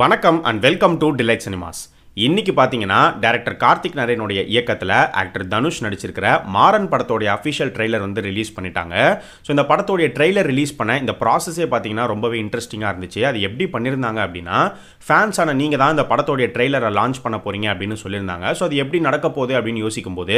வணக்கம் and welcome to Delight Cinemas இன்னைக்கு பார்த்தீங்கன்னா டேரக்டர் கார்த்திக் நரேனுடைய இயக்கத்தில் ஆக்டர் தனுஷ் நடிச்சிருக்கிற மாறன் படத்தோடைய அஃபிஷியல் ட்ரெய்லர் வந்து ரிலீஸ் பண்ணிட்டாங்க ஸோ இந்த படத்தோடைய ட்ரெய்லர் ரிலீஸ் பண்ண இந்த ப்ராசஸே பார்த்தீங்கன்னா ரொம்பவே இன்ட்ரெஸ்டிங்காக இருந்துச்சு அது எப்படி பண்ணியிருந்தாங்க அப்படின்னா ஃபேன்ஸான நீங்கள் தான் இந்த படத்தோடைய ட்ரெய்லரை லான்ச் பண்ண போகிறீங்க அப்படின்னு சொல்லியிருந்தாங்க ஸோ அது எப்படி நடக்க போகுது அப்படின்னு யோசிக்கும் போது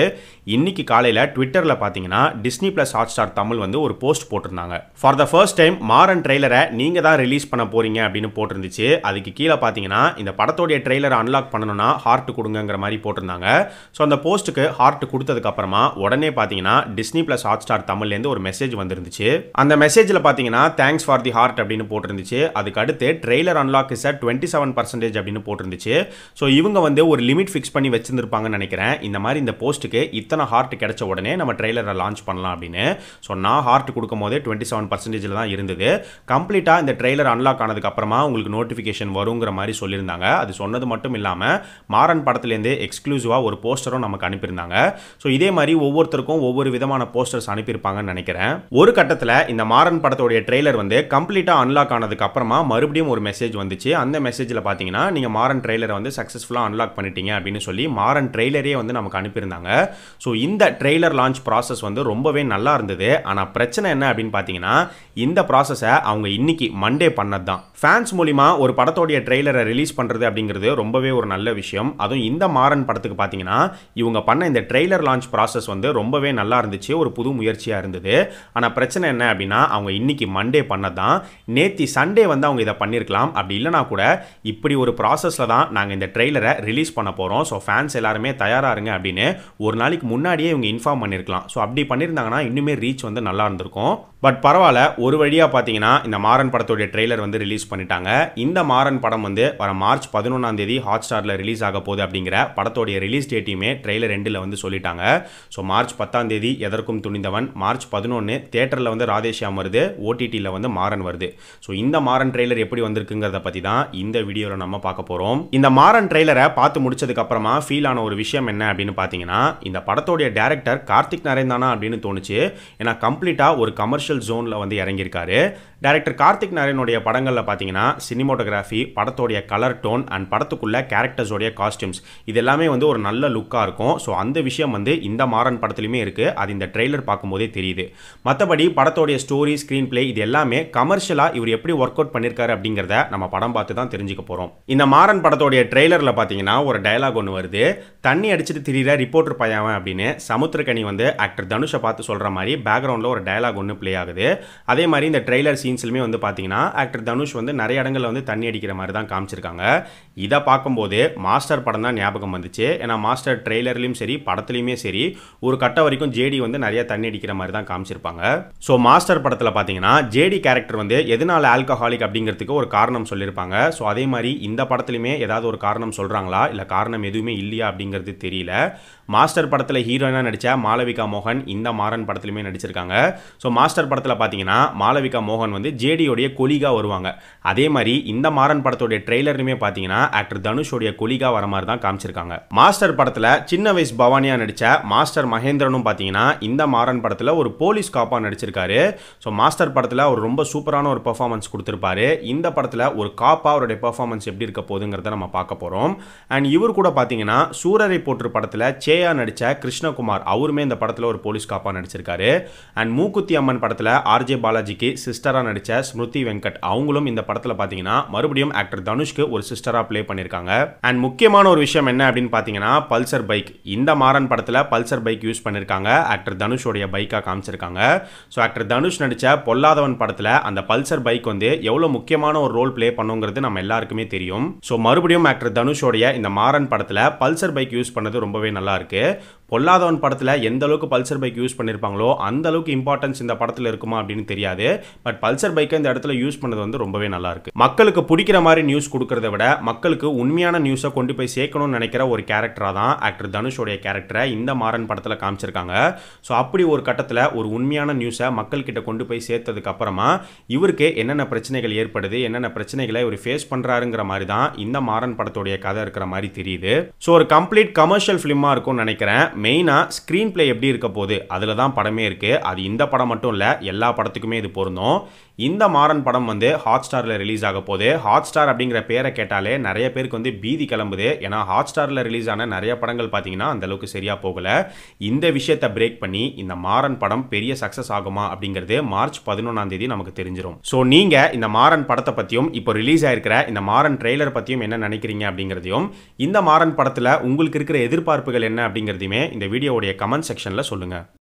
இன்னைக்கு காலையில் ட்விட்டரில் பார்த்தீங்கன்னா Disney plus Hotstar Tamil வந்து ஒரு போஸ்ட் போட்டிருந்தாங்க for the first time Maaran ட்ரெய்லரை நீங்கள் தான் ரிலீஸ் பண்ண போகிறீங்க அப்படின்னு போட்டிருந்துச்சு அதுக்கு கீழே பார்த்தீங்கன்னா இந்த படத்தோடைய ட்ரெய்லரை அன்லாக் பண்ணணும் பண்ணணும்னா ஹார்ட் கொடுங்கிற மாதிரி போட்டிருந்தாங்க ஸோ அந்த போஸ்ட்டுக்கு ஹார்ட் கொடுத்ததுக்கப்புறமா உடனே பார்த்தீங்கன்னா டிஸ்னி ப்ளஸ் ஹாட் ஸ்டார் தமிழ்லேருந்து ஒரு மெசேஜ் வந்துருந்துச்சு அந்த மெசேஜில் பார்த்தீங்கன்னா தேங்க்ஸ் ஃபார் தி ஹார்ட் அப்படின்னு போட்டிருந்துச்சு அதுக்கு அடுத்து trailer unlock is twenty seven percentage அப்படின்னு போட்டிருந்துச்சு ஸோ இவங்க வந்து ஒரு லிமிட் ஃபிக்ஸ் பண்ணி வச்சிருந்துருப்பாங்கன்னு நினைக்கிறேன் இந்த மாதிரி இந்த போஸ்ட்டுக்கு இத்தனை ஹார்ட் கிடைச்ச உடனே நம்ம ட்ரெய்லரை லான்ச் பண்ணலாம் அப்படின்னு ஸோ நான் ஹார்ட் கொடுக்கும் போதே டுவெண்ட்டி செவன் பர்சன்டேஜில் தான் இருந்தது கம்ப்ளீட்டாக இந்த ட்ரெய்லர் அன்லாக் ஆனதுக்கப்புறமா உங்களுக்கு நோட்டிஃபிகேஷன் வருங்கிற மாதிரி சொல்லியிருந்தாங்க அது சொன்னது மட்டும் இல்லாமல் மாறன் படத்துலேருந்தே எக்ஸ்க்ளூசிவாக ஒரு போஸ்டரும் நமக்கு அனுப்பியிருந்தாங்க ஸோ இதே மாதிரி ஒவ்வொருத்தருக்கும் ஒவ்வொரு விதமான போஸ்டர்ஸ் அனுப்பியிருப்பாங்கன்னு நினைக்கிறேன் ஒரு கட்டத்தில் இந்த மாறன் படத்தோடைய ட்ரெய்லர் வந்து கம்ப்ளீட்டாக அன்லாக் ஆனதுக்கு அப்புறமா மறுபடியும் ஒரு மெசேஜ் வந்துச்சு அந்த மெசேஜில் பார்த்தீங்கன்னா நீங்கள் மாறன் ட்ரெய்லரை வந்து சக்ஸஸ்ஃபுல்லாக அன்லாக் பண்ணிட்டீங்க அப்படின்னு சொல்லி மாறன் ட்ரெய்லரே வந்து நமக்கு அனுப்பியிருந்தாங்க ஸோ இந்த ட்ரெய்லர் லான்ச் ப்ராசஸ் வந்து ரொம்பவே நல்லா இருந்தது ஆனால் பிரச்சனை என்ன அப்படின்னு பார்த்தீங்கன்னா இந்த ப்ராசஸை அவங்க இன்னைக்கு மண்டே பண்ணது தான் ஃபேன்ஸ் மூலிமா ஒரு படத்தோடைய ட்ரெய்லரை ரிலீஸ் பண்ணுறது அப்படிங்கிறது ரொம்பவே ஒரு நல்ல நல்ல விஷயம் அதுவும் இந்த மாறன் படத்துக்கு பார்த்தீங்கன்னா இவங்க பண்ண இந்த ட்ரெய்லர் லான்ச் ப்ராசஸ் வந்து ரொம்பவே நல்லா இருந்துச்சு ஒரு புது முயற்சியாக இருந்தது ஆனால் பிரச்சனை என்ன அப்படின்னா அவங்க இன்னைக்கு மண்டே பண்ணதான் நேத்தி சண்டே வந்து அவங்க இதை பண்ணியிருக்கலாம் அப்படி இல்லைனா கூட இப்படி ஒரு ப்ராசஸில் தான் நாங்கள் இந்த ட்ரெய்லரை ரிலீஸ் பண்ண போகிறோம் ஸோ ஃபேன்ஸ் எல்லாருமே தயாராக இருங்க அப்படின்னு ஒரு நாளைக்கு முன்னாடியே இவங்க இன்ஃபார்ம் பண்ணியிருக்கலாம் ஸோ அப்படி பண்ணியிருந்தாங்கன்னா இன்னுமே ரீச் வந்து நல்லா இருந்திருக்கும் பட் பரவாயில்ல ஒரு வழியாக பார்த்தீங்கன்னா இந்த மாறன் படத்துடைய ட்ரெய்லர் வந்து ரிலீஸ் பண்ணிட்டாங்க இந்த மாறன் படம் வந்து வர மார்ச் பதினொன்றாம் தேதி ஹாட் ஸ்டாரில் மாதத்தில் ரிலீஸ் ஆக போகுது அப்படிங்கிற படத்தோடைய ரிலீஸ் டேட்டையுமே ட்ரெய்லர் ரெண்டில் வந்து சொல்லிட்டாங்க ஸோ மார்ச் பத்தாம் தேதி எதற்கும் துணிந்தவன் மார்ச் பதினொன்று தேட்டரில் வந்து ராதேஷியாம் வருது ஓடிடியில் வந்து மாறன் வருது ஸோ இந்த மாறன் ட்ரெய்லர் எப்படி வந்திருக்குங்கிறத பற்றி தான் இந்த வீடியோவில் நம்ம பார்க்க போகிறோம் இந்த மாறன் ட்ரெய்லரை பார்த்து முடிச்சதுக்கப்புறமா ஃபீல் ஆன ஒரு விஷயம் என்ன அப்படின்னு பார்த்தீங்கன்னா இந்த படத்தோடைய டேரக்டர் கார்த்திக் நரேந்தானா அப்படின்னு தோணுச்சு ஏன்னா கம்ப்ளீட்டாக ஒரு கமர்ஷியல் ஜோனில் வந்து இறங்கியிருக்காரு டேரக்டர் கார்த்திக் நாராயணோடைய படங்களில் பார்த்தீங்கன்னா சினிமோட்டோகிராஃபி படத்தோடைய கலர் டோன் அண்ட் படத்துக்குள்ளே கேரக்டர்ஸோடைய காஸ்டியூம்ஸ் இது எல்லாமே வந்து ஒரு நல்ல லுக்காக இருக்கும் ஸோ அந்த விஷயம் வந்து இந்த மாறன் படத்துலையுமே இருக்குது அது இந்த ட்ரெய்லர் பார்க்கும்போதே தெரியுது மற்றபடி படத்தோடைய ஸ்டோரி ஸ்க்ரீன் பிளே இது எல்லாமே கமர்ஷியலாக இவர் எப்படி ஒர்க் அவுட் பண்ணியிருக்காரு அப்படிங்கிறத நம்ம படம் பார்த்து தான் தெரிஞ்சுக்க போகிறோம் இந்த மாறன் படத்தோடைய ட்ரெய்லரில் பார்த்தீங்கன்னா ஒரு டைலாக் ஒன்று வருது தண்ணி அடிச்சுட்டு திரியிற ரிப்போர்ட்டர் பையன் அப்படின்னு சமுத்திரக்கனி வந்து ஆக்டர் தனுஷை பார்த்து சொல்கிற மாதிரி பேக்ரவுண்டில் ஒரு டைலாக் ஒன்று பிளே ஆகுது அதே மாதிரி இந்த ட்ரெய்லர் சீன் சீன்ஸ்லையுமே வந்து பார்த்தீங்கன்னா ஆக்டர் தனுஷ் வந்து நிறைய இடங்களில் வந்து தண்ணி அடிக்கிற மாதிரி தான் காமிச்சிருக்காங்க இதை பார்க்கும்போது மாஸ்டர் படம் தான் ஞாபகம் வந்துச்சு ஏன்னா மாஸ்டர் ட்ரெய்லர்லையும் சரி படத்துலையுமே சரி ஒரு கட்ட வரைக்கும் ஜேடி வந்து நிறைய தண்ணி அடிக்கிற மாதிரி தான் காமிச்சிருப்பாங்க ஸோ மாஸ்டர் படத்தில் பார்த்தீங்கன்னா ஜேடி கேரக்டர் வந்து எதனால் ஆல்கஹாலிக் அப்படிங்கிறதுக்கு ஒரு காரணம் சொல்லியிருப்பாங்க ஸோ அதே மாதிரி இந்த படத்துலையுமே ஏதாவது ஒரு காரணம் சொல்கிறாங்களா இல்லை காரணம் எதுவுமே இல்லையா அப்படிங்கிறது தெரியல மாஸ்டர் படத்தில் ஹீரோயினாக நடித்த மாளவிகா மோகன் இந்த மாறன் படத்துலையுமே நடிச்சிருக்காங்க ஸோ மாஸ்டர் படத்தில் பார்த்தீங்கன்னா மாளவிகா மோகன் வந்து வந்து ஜேடியோடைய கொலிகா வருவாங்க அதே மாதிரி இந்த மாறன் படத்துடைய ட்ரெய்லருமே பார்த்தீங்கன்னா ஆக்டர் தனுஷோடைய கொலிகா வர மாதிரி தான் காமிச்சிருக்காங்க மாஸ்டர் படத்தில் சின்ன வயசு பவானியாக நடித்த மாஸ்டர் மகேந்திரனும் பார்த்தீங்கன்னா இந்த மாறன் படத்தில் ஒரு போலீஸ் காப்பாக நடிச்சிருக்காரு ஸோ மாஸ்டர் படத்தில் அவர் ரொம்ப சூப்பரான ஒரு பர்ஃபார்மன்ஸ் கொடுத்துருப்பாரு இந்த படத்தில் ஒரு காப்பாக அவருடைய பர்ஃபார்மன்ஸ் எப்படி இருக்க போகுதுங்கிறத நம்ம பார்க்க போகிறோம் அண்ட் இவர் கூட பார்த்தீங்கன்னா சூரரை போற்று படத்தில் சேயா நடித்த கிருஷ்ணகுமார் அவருமே இந்த படத்தில் ஒரு போலீஸ் காப்பாக நடிச்சிருக்காரு அண்ட் மூக்குத்தி அம்மன் படத்தில் ஆர்ஜே பாலாஜிக்கு சிஸ்டராக நடித்த ஸ்மிருதி வெங்கட் அவங்களும் இந்த படத்தில் பார்த்தீங்கன்னா மறுபடியும் ஆக்டர் தனுஷ்க்கு ஒரு சிஸ்டராக ப்ளே பண்ணியிருக்காங்க அண்ட் முக்கியமான ஒரு விஷயம் என்ன அப்படின்னு பார்த்தீங்கன்னா பல்சர் பைக் இந்த மாறன் படத்தில் பல்சர் பைக் யூஸ் பண்ணியிருக்காங்க ஆக்டர் தனுஷோடைய பைக்காக காமிச்சிருக்காங்க ஸோ ஆக்டர் தனுஷ் நடித்த பொல்லாதவன் படத்தில் அந்த பல்சர் பைக் வந்து எவ்வளோ முக்கியமான ஒரு ரோல் ப்ளே பண்ணுங்கிறது நம்ம எல்லாருக்குமே தெரியும் ஸோ மறுபடியும் ஆக்டர் தனுஷோடைய இந்த மாறன் படத்தில் பல்சர் பைக் யூஸ் பண்ணது ரொம்பவே நல்லா இருக்கு பொல்லாதவன் படத்தில் எந்த அளவுக்கு பல்சர் பைக் யூஸ் பண்ணியிருப்பாங்களோ அந்த அளவுக்கு இம்பார்ட்டன்ஸ் இந்த படத்தில் இருக்குமா அப்படின்னு தெரியாது பட் பல்சர் பைக்கை இந்த இடத்துல யூஸ் பண்ணது வந்து ரொம்பவே நல்லா இருக்கு மக்களுக்கு பிடிக்கிற மாதிரி நியூஸ் கொடுக்கறத விட மக்களுக்கு உண்மையான நியூஸை கொண்டு போய் சேர்க்கணும்னு நினைக்கிற ஒரு கேரக்டராக தான் ஆக்டர் தனுஷோடைய கேரக்டரை இந்த மாறன் படத்தில் காமிச்சிருக்காங்க ஸோ அப்படி ஒரு கட்டத்தில் ஒரு உண்மையான நியூஸை மக்கள்கிட்ட கொண்டு போய் சேர்த்ததுக்கு அப்புறமா இவருக்கு என்னென்ன பிரச்சனைகள் ஏற்படுது என்னென்ன பிரச்சனைகளை இவர் ஃபேஸ் பண்ணுறாருங்கிற மாதிரி தான் இந்த மாறன் படத்துடைய கதை இருக்கிற மாதிரி தெரியுது ஸோ ஒரு கம்ப்ளீட் கமர்ஷியல் ஃபிலிமாக இருக்கும்னு நினைக்கிறேன் மெயினாக ஸ்க்ரீன் பிளே எப்படி இருக்க போகுது அதில் தான் படமே இருக்குது அது இந்த படம் மட்டும் இல்லை எல்லா படத்துக்குமே இது பொருந்தும் இந்த மாறன் படம் வந்து ஹாட் ஸ்டாரில் ரிலீஸ் ஆக போது ஹாட் ஸ்டார் அப்படிங்கிற பேரை கேட்டாலே நிறைய பேருக்கு வந்து பீதி கிளம்புது ஏன்னா ஹாட் ஸ்டாரில் ரிலீஸ் ஆன நிறைய படங்கள் பார்த்தீங்கன்னா அந்தளவுக்கு சரியாக போகல இந்த விஷயத்தை பிரேக் பண்ணி இந்த மாறன் படம் பெரிய சக்ஸஸ் ஆகுமா அப்படிங்கிறது மார்ச் பதினொன்றாம் தேதி நமக்கு தெரிஞ்சிடும் ஸோ நீங்கள் இந்த மாறன் படத்தை பற்றியும் இப்போ ரிலீஸ் ஆயிருக்கிற இந்த மாறன் ட்ரெய்லர் பற்றியும் என்ன நினைக்கிறீங்க அப்படிங்கிறதையும் இந்த மாறன் படத்தில் உங்களுக்கு இருக்கிற எதிர்பார்ப்புகள் என்ன அப்படிங்கிறதையுமே இந்த வீடியோவுடைய கமெண்ட் செக்ஷனில் சொல்லுங்கள்